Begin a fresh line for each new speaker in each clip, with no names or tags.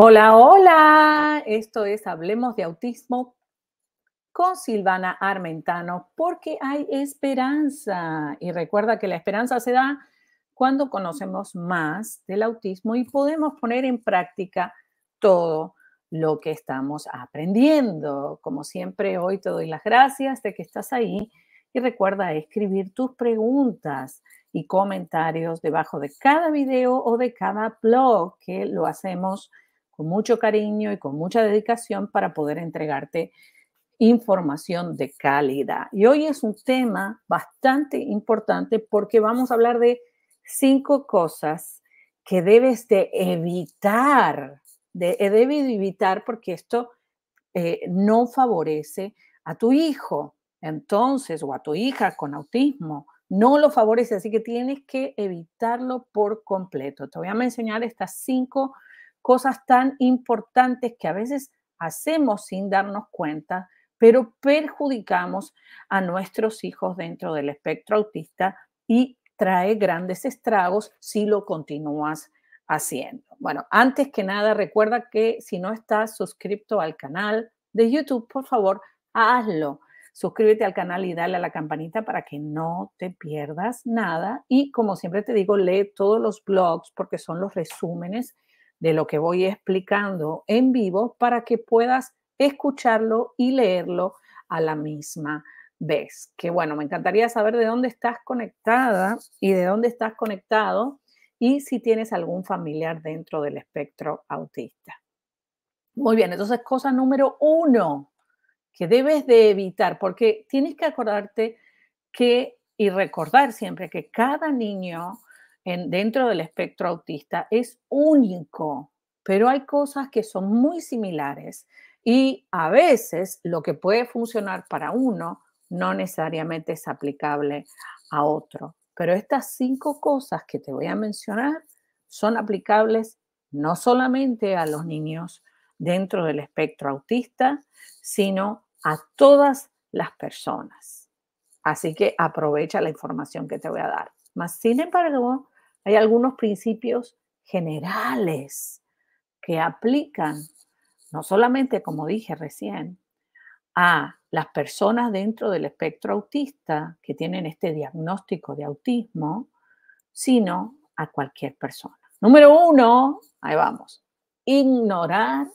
Hola, hola. Esto es Hablemos de Autismo con Silvana Armentano, porque hay esperanza. Y recuerda que la esperanza se da cuando conocemos más del autismo y podemos poner en práctica todo lo que estamos aprendiendo. Como siempre, hoy te doy las gracias de que estás ahí y recuerda escribir tus preguntas y comentarios debajo de cada video o de cada blog que lo hacemos con mucho cariño y con mucha dedicación para poder entregarte información de calidad. Y hoy es un tema bastante importante porque vamos a hablar de cinco cosas que debes de evitar, de, eh, debes de evitar porque esto eh, no favorece a tu hijo, entonces, o a tu hija con autismo, no lo favorece, así que tienes que evitarlo por completo. Te voy a enseñar estas cinco cosas tan importantes que a veces hacemos sin darnos cuenta, pero perjudicamos a nuestros hijos dentro del espectro autista y trae grandes estragos si lo continúas haciendo. Bueno, antes que nada, recuerda que si no estás suscrito al canal de YouTube, por favor, hazlo. Suscríbete al canal y dale a la campanita para que no te pierdas nada. Y como siempre te digo, lee todos los blogs porque son los resúmenes de lo que voy explicando en vivo para que puedas escucharlo y leerlo a la misma vez. Que bueno, me encantaría saber de dónde estás conectada y de dónde estás conectado y si tienes algún familiar dentro del espectro autista. Muy bien, entonces cosa número uno que debes de evitar, porque tienes que acordarte que y recordar siempre que cada niño dentro del espectro autista es único, pero hay cosas que son muy similares y a veces lo que puede funcionar para uno no necesariamente es aplicable a otro. Pero estas cinco cosas que te voy a mencionar son aplicables no solamente a los niños dentro del espectro autista, sino a todas las personas. Así que aprovecha la información que te voy a dar. Más sin embargo, hay algunos principios generales que aplican, no solamente, como dije recién, a las personas dentro del espectro autista que tienen este diagnóstico de autismo, sino a cualquier persona. Número uno, ahí vamos, ignorar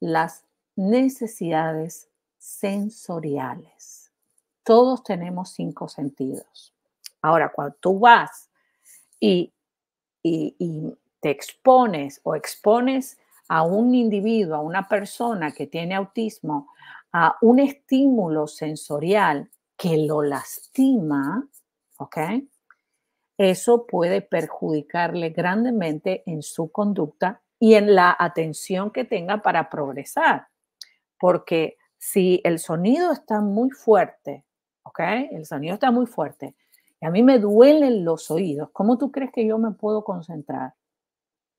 las necesidades sensoriales. Todos tenemos cinco sentidos. Ahora, cuando tú vas y, te expones o expones a un individuo, a una persona que tiene autismo, a un estímulo sensorial que lo lastima, ¿ok? Eso puede perjudicarle grandemente en su conducta y en la atención que tenga para progresar. Porque si el sonido está muy fuerte, ¿ok? El sonido está muy fuerte y a mí me duelen los oídos. ¿Cómo tú crees que yo me puedo concentrar?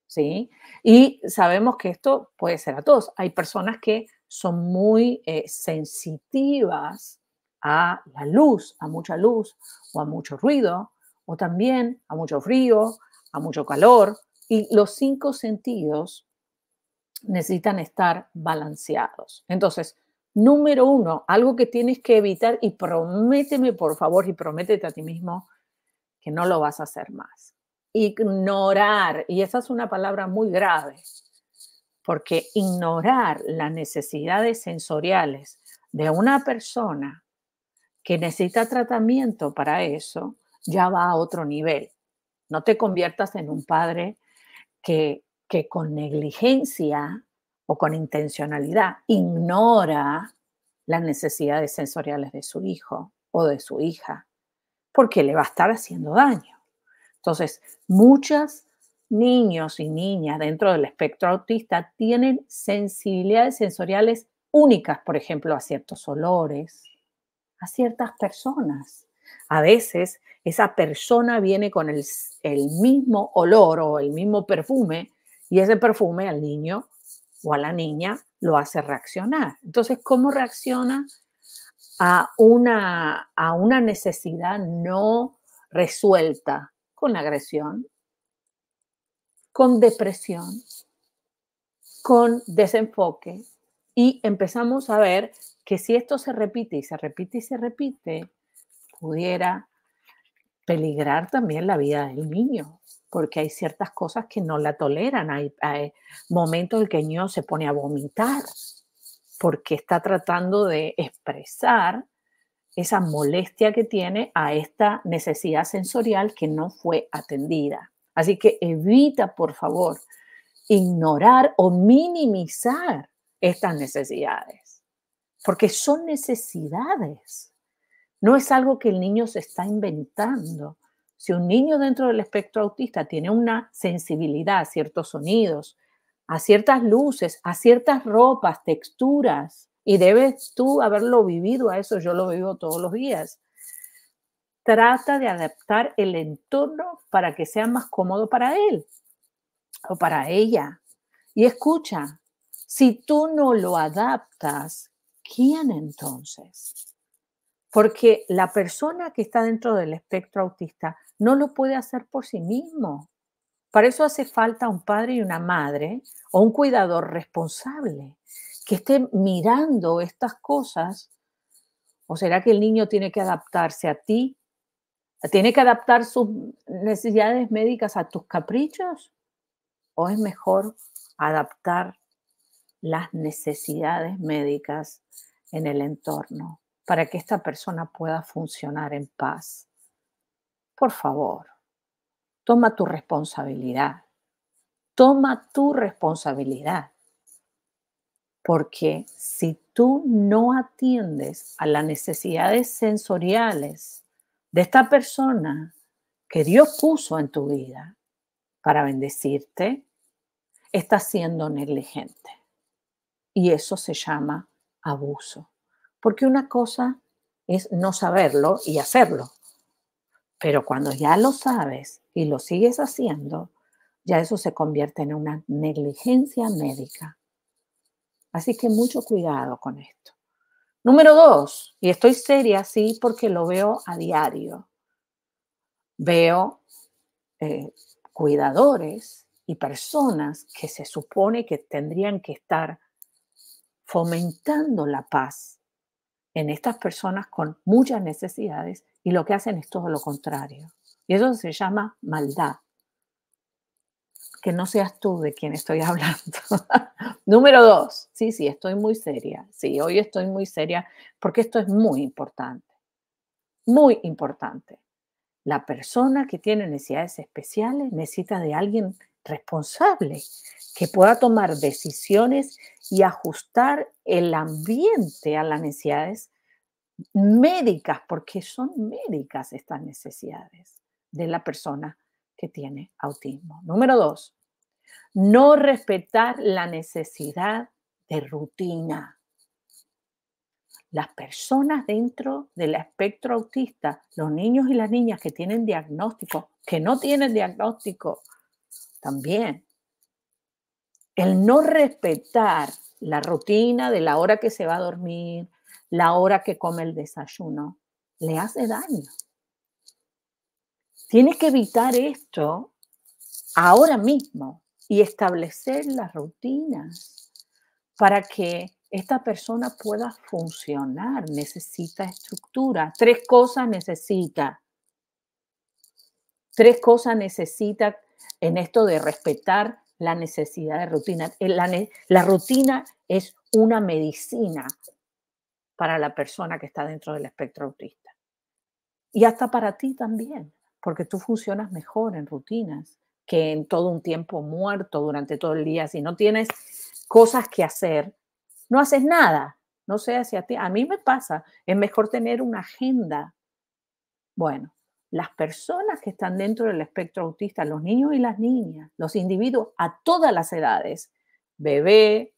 ¿Sí? Y sabemos que esto puede ser a todos. Hay personas que son muy eh, sensitivas a la luz, a mucha luz o a mucho ruido, o también a mucho frío, a mucho calor. Y los cinco sentidos necesitan estar balanceados. Entonces, Número uno, algo que tienes que evitar y prométeme, por favor, y prométete a ti mismo que no lo vas a hacer más. Ignorar, y esa es una palabra muy grave, porque ignorar las necesidades sensoriales de una persona que necesita tratamiento para eso, ya va a otro nivel. No te conviertas en un padre que, que con negligencia o con intencionalidad ignora las necesidades sensoriales de su hijo o de su hija, porque le va a estar haciendo daño. Entonces, muchos niños y niñas dentro del espectro autista tienen sensibilidades sensoriales únicas, por ejemplo, a ciertos olores, a ciertas personas. A veces esa persona viene con el, el mismo olor o el mismo perfume y ese perfume al niño o a la niña lo hace reaccionar. Entonces, ¿cómo reacciona a una, a una necesidad no resuelta? Con agresión, con depresión, con desenfoque. Y empezamos a ver que si esto se repite y se repite y se repite, pudiera peligrar también la vida del niño, porque hay ciertas cosas que no la toleran. Hay, momentos en que el niño se pone a vomitar porque está tratando de expresar esa molestia que tiene a esta necesidad sensorial que no fue atendida. Así que evita, por favor, ignorar o minimizar estas necesidades, porque son necesidades. No es algo que el niño se está inventando. Si un niño dentro del espectro autista tiene una sensibilidad a ciertos sonidos, a ciertas luces, a ciertas ropas, texturas, y debes tú haberlo vivido a eso, yo lo vivo todos los días. Trata de adaptar el entorno para que sea más cómodo para él o para ella. Y escucha, si tú no lo adaptas, ¿quién entonces? porque la persona que está dentro del espectro autista no lo puede hacer por sí mismo. Para eso hace falta un padre y una madre o un cuidador responsable que esté mirando estas cosas. ¿O será que el niño tiene que adaptarse a ti? ¿Tiene que adaptar sus necesidades médicas a tus caprichos? ¿O es mejor adaptar las necesidades médicas en el entorno? para que esta persona pueda funcionar en paz. Por favor, toma tu responsabilidad. Toma tu responsabilidad. Porque si tú no atiendes a las necesidades sensoriales de esta persona que Dios puso en tu vida para bendecirte, estás siendo negligente. Y eso se llama abuso. Porque una cosa es no saberlo y hacerlo. Pero cuando ya lo sabes y lo sigues haciendo, ya eso se convierte en una negligencia médica. Así que mucho cuidado con esto. Número dos, y estoy seria, así porque lo veo a diario. Veo eh, cuidadores y personas que se supone que tendrían que estar fomentando la paz en estas personas con muchas necesidades y lo que hacen es todo lo contrario. Y eso se llama maldad. Que no seas tú de quien estoy hablando. Número dos, sí, sí, estoy muy seria. Sí, hoy estoy muy seria porque esto es muy importante. Muy importante. La persona que tiene necesidades especiales necesita de alguien responsable, que pueda tomar decisiones y ajustar el ambiente a las necesidades médicas, porque son médicas estas necesidades de la persona que tiene autismo. Número dos, no respetar la necesidad de rutina. Las personas dentro del espectro autista, los niños y las niñas que tienen diagnóstico, que no tienen diagnóstico, también. El no respetar la rutina de la hora que se va a dormir, la hora que come el desayuno, le hace daño. Tienes que evitar esto ahora mismo y establecer las rutinas para que esta persona pueda funcionar. Necesita estructura. Tres cosas necesita. Tres cosas necesita en esto de respetar la necesidad de rutina. Eh, la, rutina es una medicina para la persona que está dentro del espectro autista. Y hasta para ti también, porque tú funcionas mejor en rutinas que en todo un tiempo muerto durante todo el día. Si no tienes cosas que hacer, no haces nada. No sé hacia ti. A mí me pasa. Es mejor tener una agenda. Bueno, las personas que están dentro del espectro autista, los niños y las niñas, los individuos a todas las edades, bebé,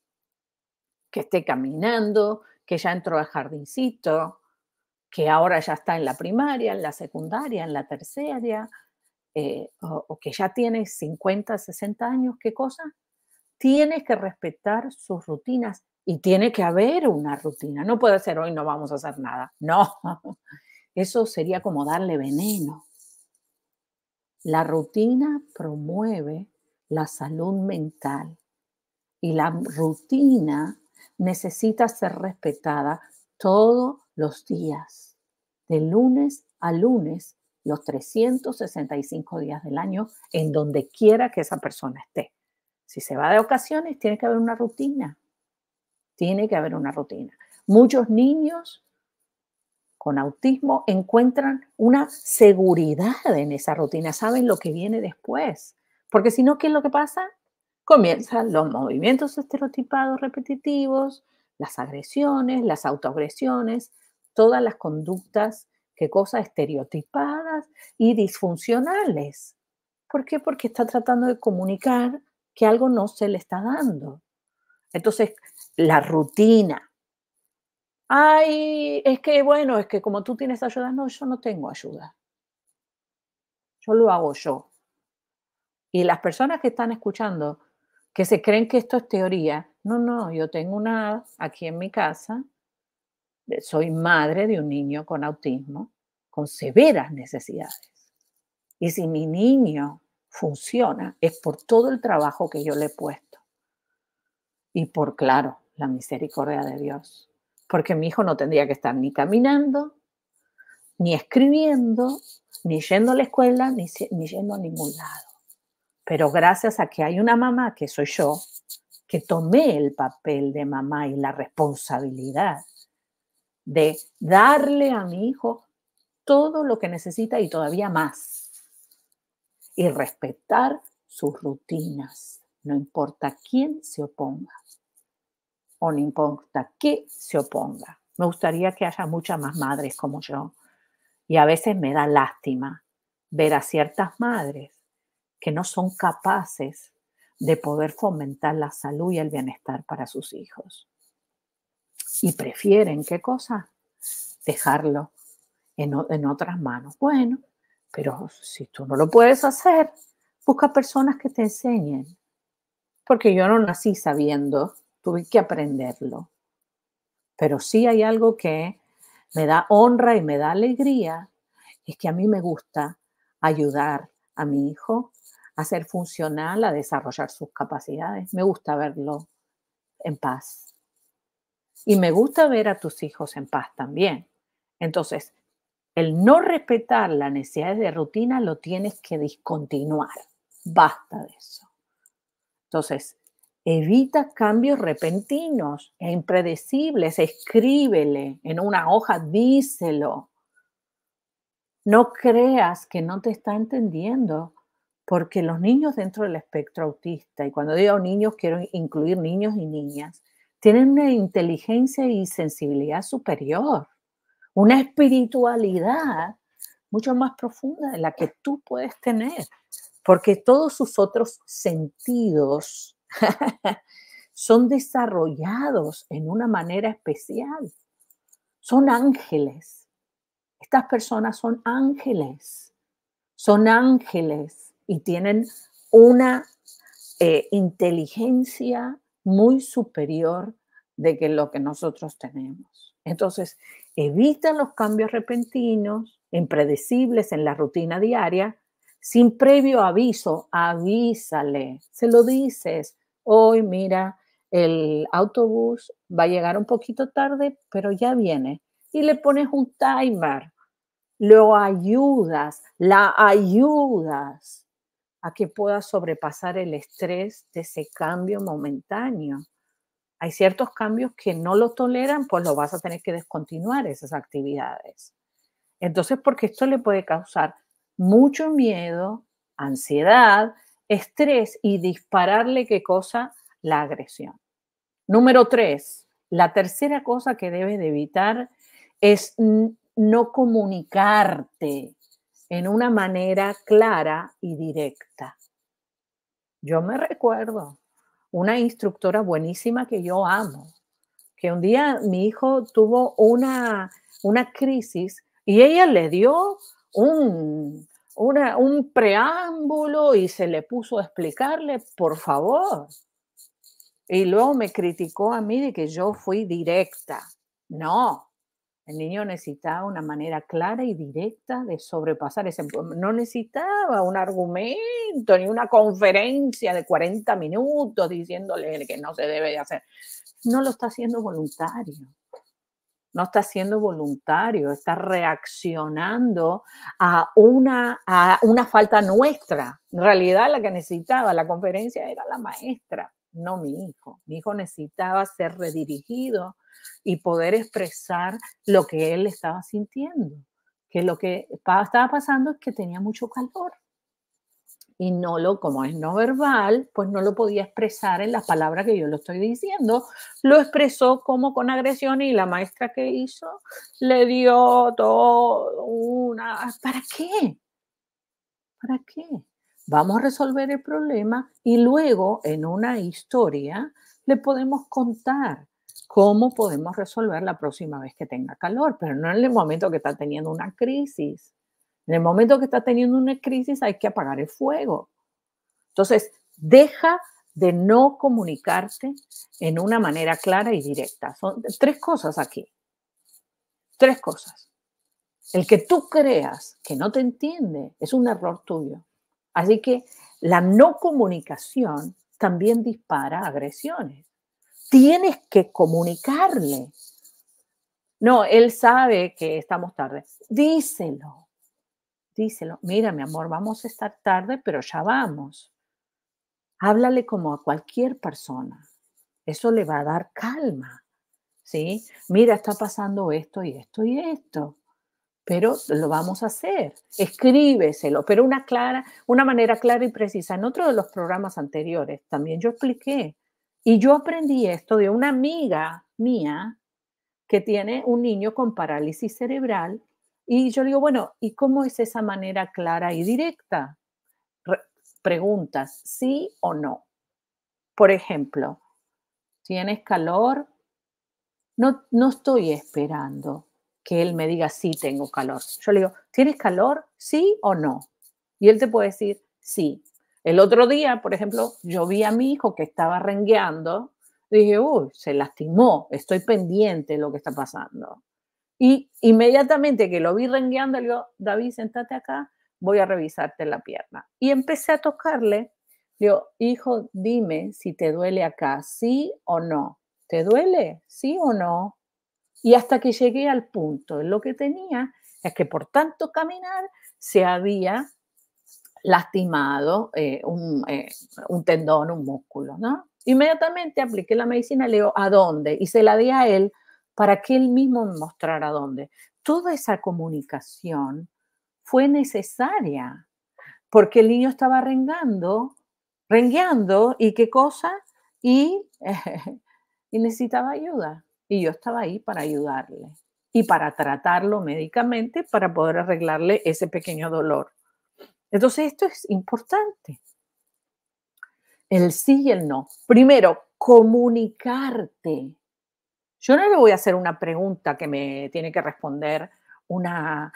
que esté caminando, que ya entró al jardincito, que ahora ya está en la primaria, en la secundaria, en la tercera, eh, o, que ya tiene 50, 60 años, ¿qué cosa? Tienes que respetar sus rutinas y tiene que haber una rutina. No puede ser hoy no vamos a hacer nada. No, eso sería como darle veneno. La rutina promueve la salud mental y la rutina necesita ser respetada todos los días, de lunes a lunes, los 365 días del año, en donde quiera que esa persona esté. Si se va de ocasiones, tiene que haber una rutina. Tiene que haber una rutina. Muchos niños con autismo encuentran una seguridad en esa rutina, saben lo que viene después. Porque si no, ¿qué es lo que pasa? Comienzan los movimientos estereotipados repetitivos, las agresiones, las autoagresiones, todas las conductas, qué cosas estereotipadas y disfuncionales. ¿Por qué? Porque está tratando de comunicar que algo no se le está dando. Entonces, la rutina ay, es que bueno, es que como tú tienes ayuda, no, yo no tengo ayuda. Yo lo hago yo. Y las personas que están escuchando, que se creen que esto es teoría, no, no, yo tengo una aquí en mi casa, soy madre de un niño con autismo, con severas necesidades. Y si mi niño funciona, es por todo el trabajo que yo le he puesto. Y por, claro, la misericordia de Dios porque mi hijo no tendría que estar ni caminando, ni escribiendo, ni yendo a la escuela, ni, yendo a ningún lado. Pero gracias a que hay una mamá, que soy yo, que tomé el papel de mamá y la responsabilidad de darle a mi hijo todo lo que necesita y todavía más. Y respetar sus rutinas, no importa quién se oponga o no importa qué se oponga. Me gustaría que haya muchas más madres como yo. Y a veces me da lástima ver a ciertas madres que no son capaces de poder fomentar la salud y el bienestar para sus hijos. Y prefieren, ¿qué cosa? Dejarlo en, en otras manos. Bueno, pero si tú no lo puedes hacer, busca personas que te enseñen. Porque yo no nací sabiendo tuve que aprenderlo. Pero sí hay algo que me da honra y me da alegría, es que a mí me gusta ayudar a mi hijo a ser funcional, a desarrollar sus capacidades. Me gusta verlo en paz. Y me gusta ver a tus hijos en paz también. Entonces, el no respetar las necesidades de rutina lo tienes que discontinuar. Basta de eso. Entonces, Evita cambios repentinos e impredecibles. Escríbele en una hoja, díselo. No creas que no te está entendiendo, porque los niños dentro del espectro autista, y cuando digo niños quiero incluir niños y niñas, tienen una inteligencia y sensibilidad superior, una espiritualidad mucho más profunda de la que tú puedes tener, porque todos sus otros sentidos son desarrollados en una manera especial. Son ángeles. Estas personas son ángeles. Son ángeles y tienen una eh, inteligencia muy superior de que lo que nosotros tenemos. Entonces, evitan los cambios repentinos, impredecibles en la rutina diaria, sin previo aviso, avísale, se lo dices, hoy mira, el autobús va a llegar un poquito tarde, pero ya viene. Y le pones un timer, lo ayudas, la ayudas a que pueda sobrepasar el estrés de ese cambio momentáneo. Hay ciertos cambios que no lo toleran, pues lo vas a tener que descontinuar esas actividades. Entonces, porque esto le puede causar mucho miedo, ansiedad estrés y dispararle qué cosa, la agresión. Número tres, la tercera cosa que debes de evitar es no comunicarte en una manera clara y directa. Yo me recuerdo una instructora buenísima que yo amo, que un día mi hijo tuvo una, una crisis y ella le dio un, un preámbulo y se le puso a explicarle, por favor. Y luego me criticó a mí de que yo fui directa. No, el niño necesitaba una manera clara y directa de sobrepasar ese... No necesitaba un argumento ni una conferencia de 40 minutos diciéndole que no se debe de hacer. No lo está haciendo voluntario no está siendo voluntario, está reaccionando a una, una falta nuestra. En realidad la que necesitaba la conferencia era la maestra, no mi hijo. Mi hijo necesitaba ser redirigido y poder expresar lo que él estaba sintiendo, que lo que estaba pasando es que tenía mucho calor y no lo, como es no verbal, pues no lo podía expresar en las palabras que yo lo estoy diciendo. Lo expresó como con agresión y la maestra que hizo le dio todo una... Ah, ¿Para qué? ¿Para qué? Vamos a resolver el problema y luego en una historia le podemos contar cómo podemos resolver la próxima vez que tenga calor, pero no en el momento que está teniendo una crisis. En el momento que estás teniendo una crisis hay que apagar el fuego. Entonces, deja de no comunicarte en una manera clara y directa. Son tres cosas aquí. Tres cosas. El que tú creas que no te entiende es un error tuyo. Así que la no comunicación también dispara agresiones. Tienes que comunicarle. No, él sabe que estamos tarde. Díselo díselo, mira mi amor, vamos a estar tarde, pero ya vamos. Háblale como a cualquier persona. Eso le va a dar calma. ¿Sí? Mira, está pasando esto y esto y esto. Pero lo vamos a hacer. Escríbeselo, pero una clara, una manera clara y precisa. En otro de los programas anteriores también yo expliqué y yo aprendí esto de una amiga mía que tiene un niño con parálisis cerebral y yo le digo, bueno, ¿y cómo es esa manera clara y directa? preguntas, sí o no. Por ejemplo, ¿tienes calor? No, no estoy esperando que él me diga, sí, tengo calor. Yo le digo, ¿tienes calor? Sí o no. Y él te puede decir, sí. El otro día, por ejemplo, yo vi a mi hijo que estaba rengueando. Dije, uy, se lastimó, estoy pendiente de lo que está pasando. Y inmediatamente que lo vi rengueando, le digo, David, sentate acá, voy a revisarte la pierna. Y empecé a tocarle, le digo, hijo, dime si te duele acá, sí o no. ¿Te duele? ¿Sí o no? Y hasta que llegué al punto, lo que tenía es que por tanto caminar se había lastimado eh, un, eh, un, tendón, un músculo, ¿no? Inmediatamente apliqué la medicina, le digo, ¿a dónde? Y se la di a él para que él mismo mostrara dónde. Toda esa comunicación fue necesaria porque el niño estaba rengando, rengueando y qué cosa, y, y necesitaba ayuda. Y yo estaba ahí para ayudarle y para tratarlo médicamente para poder arreglarle ese pequeño dolor. Entonces esto es importante. El sí y el no. Primero, comunicarte. Yo no le voy a hacer una pregunta que me tiene que responder una...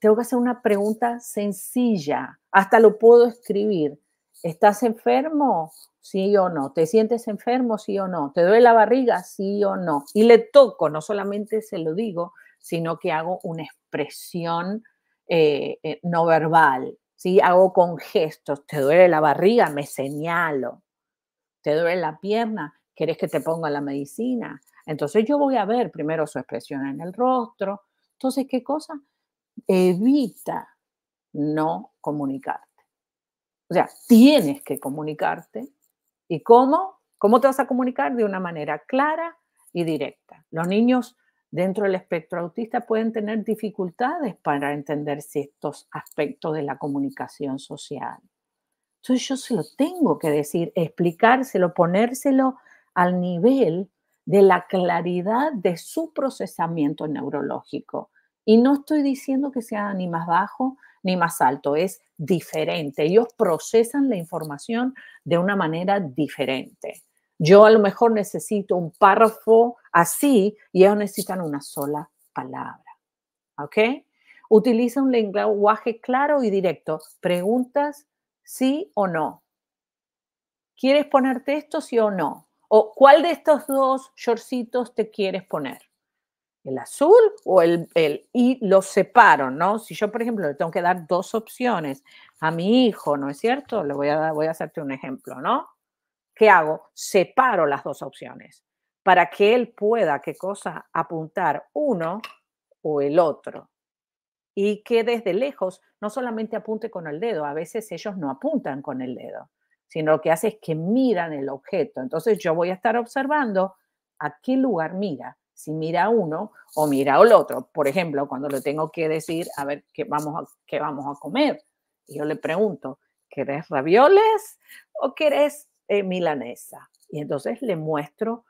Tengo que hacer una pregunta sencilla, hasta lo puedo escribir. ¿Estás enfermo? Sí o no. ¿Te sientes enfermo? Sí o no. ¿Te duele la barriga? Sí o no. Y le toco, no solamente se lo digo, sino que hago una expresión eh, eh, no verbal. ¿sí? Hago con gestos. ¿Te duele la barriga? Me señalo. ¿Te duele la pierna? ¿Querés que te ponga la medicina? Entonces yo voy a ver primero su expresión en el rostro. Entonces, ¿qué cosa? Evita no comunicarte. O sea, tienes que comunicarte. ¿Y cómo? ¿Cómo te vas a comunicar? De una manera clara y directa. Los niños dentro del espectro autista pueden tener dificultades para entender ciertos aspectos de la comunicación social. Entonces yo se lo tengo que decir, explicárselo, ponérselo al nivel de la claridad de su procesamiento neurológico. Y no estoy diciendo que sea ni más bajo ni más alto, es diferente. Ellos procesan la información de una manera diferente. Yo a lo mejor necesito un párrafo así y ellos necesitan una sola palabra. ¿Ok? Utiliza un lenguaje claro y directo. Preguntas sí o no. ¿Quieres ponerte esto sí o no? ¿O cuál de estos dos shortcitos te quieres poner? ¿El azul o el, el, Y los separo, ¿no? Si yo, por ejemplo, le tengo que dar dos opciones a mi hijo, ¿no es cierto? Le voy a, voy a hacerte un ejemplo, ¿no? ¿Qué hago? Separo las dos opciones para que él pueda, qué cosa, apuntar uno o el otro. Y que desde lejos no solamente apunte con el dedo, a veces ellos no apuntan con el dedo sino lo que hace es que miran el objeto. Entonces yo voy a estar observando a qué lugar mira, si mira uno o mira al otro. Por ejemplo, cuando le tengo que decir, a ver, ¿qué vamos a, qué vamos a comer? Y yo le pregunto, ¿querés ravioles o querés eh, milanesa? Y entonces le muestro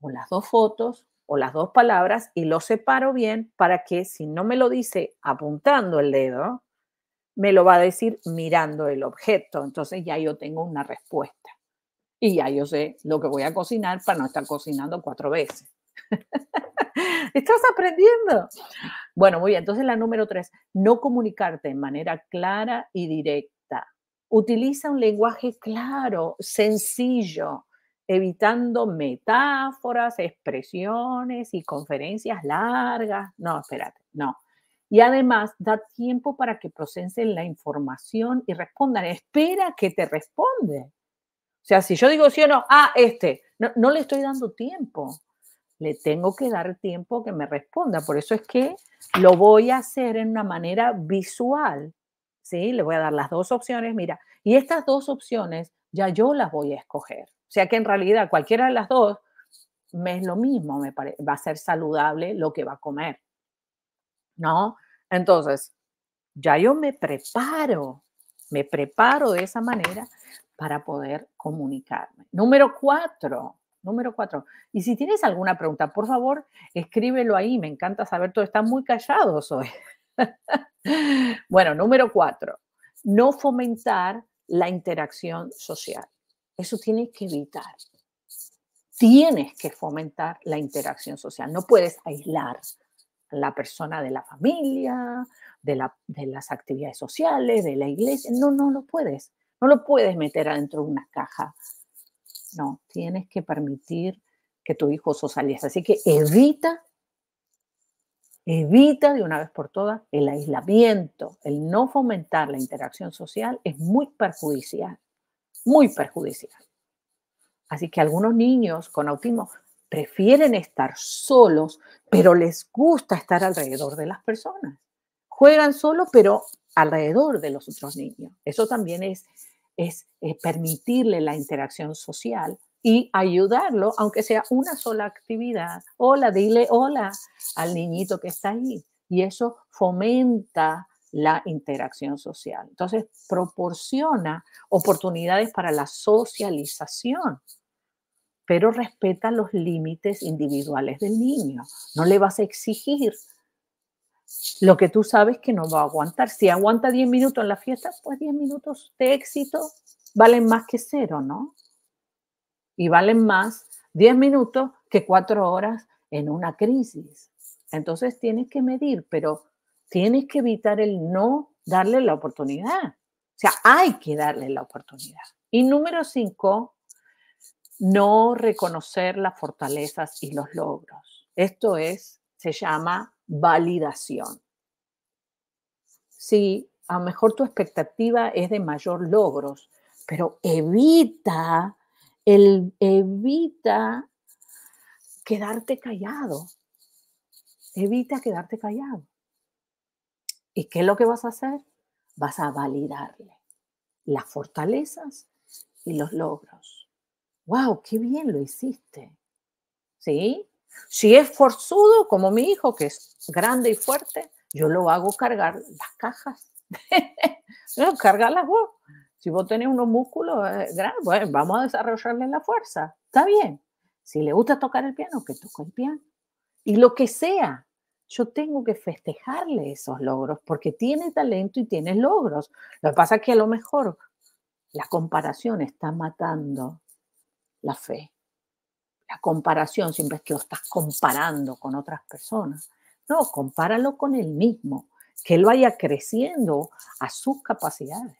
o las dos fotos o las dos palabras y lo separo bien para que si no me lo dice apuntando el dedo, me lo va a decir mirando el objeto. Entonces ya yo tengo una respuesta. Y ya yo sé lo que voy a cocinar para no estar cocinando cuatro veces. Estás aprendiendo. Bueno, muy bien. Entonces la número tres, no comunicarte de manera clara y directa. Utiliza un lenguaje claro, sencillo, evitando metáforas, expresiones y conferencias largas. No, espérate, no y además da tiempo para que procesen la información y respondan. Espera que te responde. O sea, si yo digo sí o no, ah, este, no, le estoy dando tiempo. Le tengo que dar tiempo que me responda. Por eso es que lo voy a hacer en una manera visual. ¿sí? Le voy a dar las dos opciones, mira, y estas dos opciones ya yo las voy a escoger. O sea que en realidad cualquiera de las dos me es lo mismo, me va a ser saludable lo que va a comer. ¿no? Entonces, ya yo me preparo, me preparo de esa manera para poder comunicarme. Número cuatro, número cuatro. Y si tienes alguna pregunta, por favor, escríbelo ahí, me encanta saber todo, están muy callados hoy. bueno, número cuatro, no fomentar la interacción social. Eso tienes que evitar. Tienes que fomentar la interacción social, no puedes aislar la persona de la familia, de, las actividades sociales, de la iglesia. No, no lo puedes. No lo puedes meter adentro de una caja. No, tienes que permitir que tu hijo socialice. Así que evita, evita de una vez por todas el aislamiento, el no fomentar la interacción social es muy perjudicial, muy perjudicial. Así que algunos niños con autismo prefieren estar solos, pero les gusta estar alrededor de las personas. Juegan solo, pero alrededor de los otros niños. Eso también es, es, es eh, permitirle la interacción social y ayudarlo, aunque sea una sola actividad. Hola, dile hola al niñito que está ahí. Y eso fomenta la interacción social. Entonces, proporciona oportunidades para la socialización pero respeta los límites individuales del niño. No le vas a exigir lo que tú sabes que no va a aguantar. Si aguanta 10 minutos en la fiesta, pues 10 minutos de éxito valen más que cero, ¿no? Y valen más 10 minutos que 4 horas en una crisis. Entonces tienes que medir, pero tienes que evitar el no darle la oportunidad. O sea, hay que darle la oportunidad. Y número 5, no reconocer las fortalezas y los logros. Esto es, se llama validación. Sí, a lo mejor tu expectativa es de mayor logros, pero evita, evita quedarte callado. Evita quedarte callado. ¿Y qué es lo que vas a hacer? Vas a validarle las fortalezas y los logros wow, qué bien lo hiciste. ¿Sí? Si es forzudo, como mi hijo, que es grande y fuerte, yo lo hago cargar las cajas. no, cargarlas vos. Si vos tenés unos músculos eh, grandes, vamos a desarrollarle la fuerza. Está bien. Si le gusta tocar el piano, que toque el piano. Y lo que sea, yo tengo que festejarle esos logros porque tiene talento y tiene logros. Lo que pasa es que a lo mejor la comparación está matando la fe. La comparación, siempre es que lo estás comparando con otras personas. No, compáralo con el mismo, que él vaya creciendo a sus capacidades.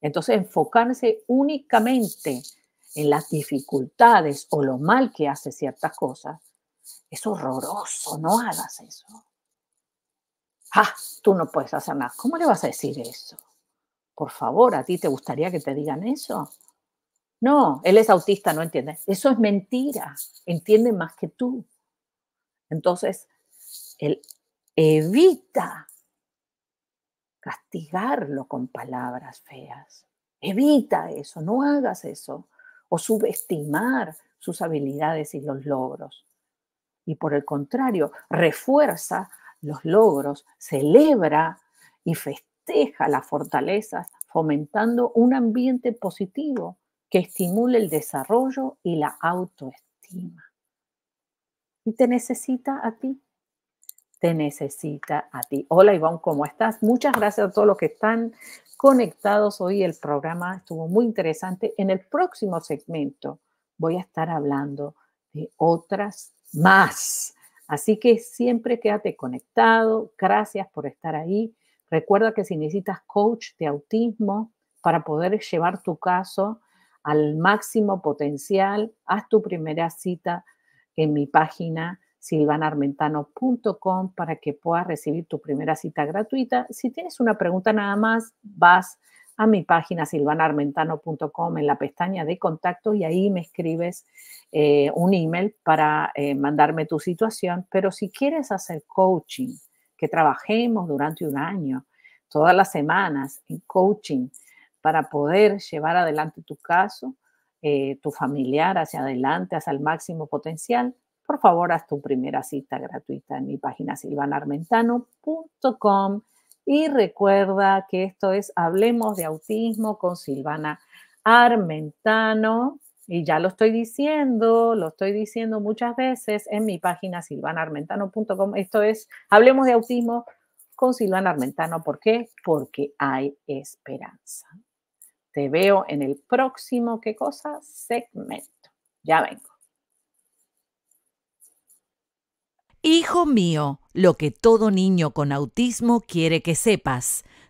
Entonces, enfocarse únicamente en las dificultades o lo mal que hace ciertas cosas es horroroso, no hagas eso. Ah, tú no puedes hacer nada. ¿Cómo le vas a decir eso? Por favor, ¿a ti te gustaría que te digan eso? No, él es autista, no entiende. Eso es mentira. Entiende más que tú. Entonces, él evita castigarlo con palabras feas. Evita eso, no hagas eso. O subestimar sus habilidades y los logros. Y por el contrario, refuerza los logros, celebra y festeja las fortalezas, fomentando un ambiente positivo que estimule el desarrollo y la autoestima. Y te necesita a ti. Te necesita a ti. Hola Iván, ¿cómo estás? Muchas gracias a todos los que están conectados hoy. El programa estuvo muy interesante. En el próximo segmento voy a estar hablando de otras más. Así que siempre quédate conectado. Gracias por estar ahí. Recuerda que si necesitas coach de autismo para poder llevar tu caso, al máximo potencial. Haz tu primera cita en mi página silvanarmentano.com para que puedas recibir tu primera cita gratuita. Si tienes una pregunta nada más, vas a mi página silvanarmentano.com en la pestaña de contacto y ahí me escribes eh, un email para eh, mandarme tu situación. Pero si quieres hacer coaching, que trabajemos durante un año, todas las semanas en coaching para poder llevar adelante tu caso, eh, tu familiar hacia adelante, hacia el máximo potencial, por favor haz tu primera cita gratuita en mi página silvanarmentano.com y recuerda que esto es Hablemos de Autismo con Silvana Armentano. Y ya lo estoy diciendo, lo estoy diciendo muchas veces en mi página silvanarmentano.com. Esto es Hablemos de Autismo con Silvana Armentano. ¿Por qué? Porque hay esperanza. Te veo en el próximo, ¿qué cosa? Segmento. Ya vengo. Hijo mío, lo que todo niño con autismo quiere que sepas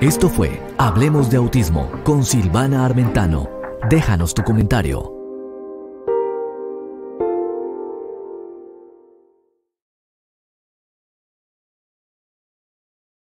Esto fue Hablemos de Autismo con Silvana Armentano. Déjanos tu comentario.